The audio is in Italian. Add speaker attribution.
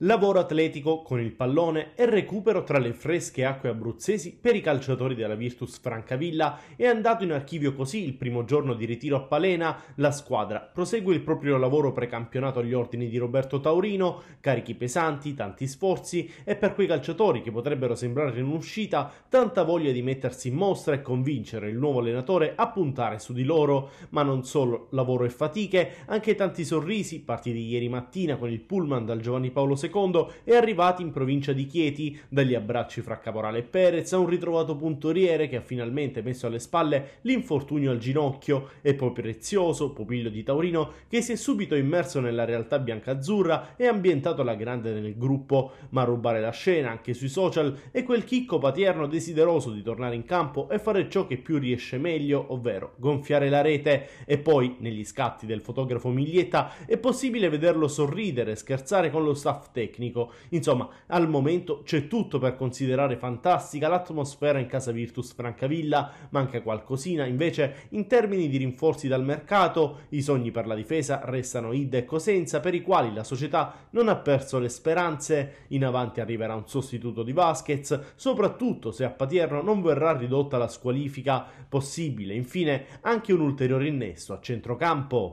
Speaker 1: Lavoro atletico con il pallone e recupero tra le fresche acque abruzzesi per i calciatori della Virtus Francavilla è andato in archivio così il primo giorno di ritiro a Palena, la squadra prosegue il proprio lavoro precampionato agli ordini di Roberto Taurino, carichi pesanti, tanti sforzi e per quei calciatori che potrebbero sembrare in uscita tanta voglia di mettersi in mostra e convincere il nuovo allenatore a puntare su di loro, ma non solo lavoro e fatiche, anche tanti sorrisi, parti di ieri mattina con il pullman dal Giovanni Paolo II II e arrivati in provincia di Chieti, dagli abbracci fra Caporale e Perez a un ritrovato puntoriere che ha finalmente messo alle spalle l'infortunio al ginocchio e poi Prezioso, pupillo di Taurino, che si è subito immerso nella realtà biancazzurra e ambientato alla grande nel gruppo, ma a rubare la scena anche sui social e quel chicco paterno desideroso di tornare in campo e fare ciò che più riesce meglio, ovvero gonfiare la rete e poi negli scatti del fotografo Miglietta è possibile vederlo sorridere, e scherzare con lo staff tecnico. Insomma, al momento c'è tutto per considerare fantastica l'atmosfera in casa Virtus Francavilla, manca qualcosina. Invece, in termini di rinforzi dal mercato, i sogni per la difesa restano id e Cosenza, per i quali la società non ha perso le speranze. In avanti arriverà un sostituto di Vasquez, soprattutto se a Patierno non verrà ridotta la squalifica possibile. Infine, anche un ulteriore innesto a centrocampo.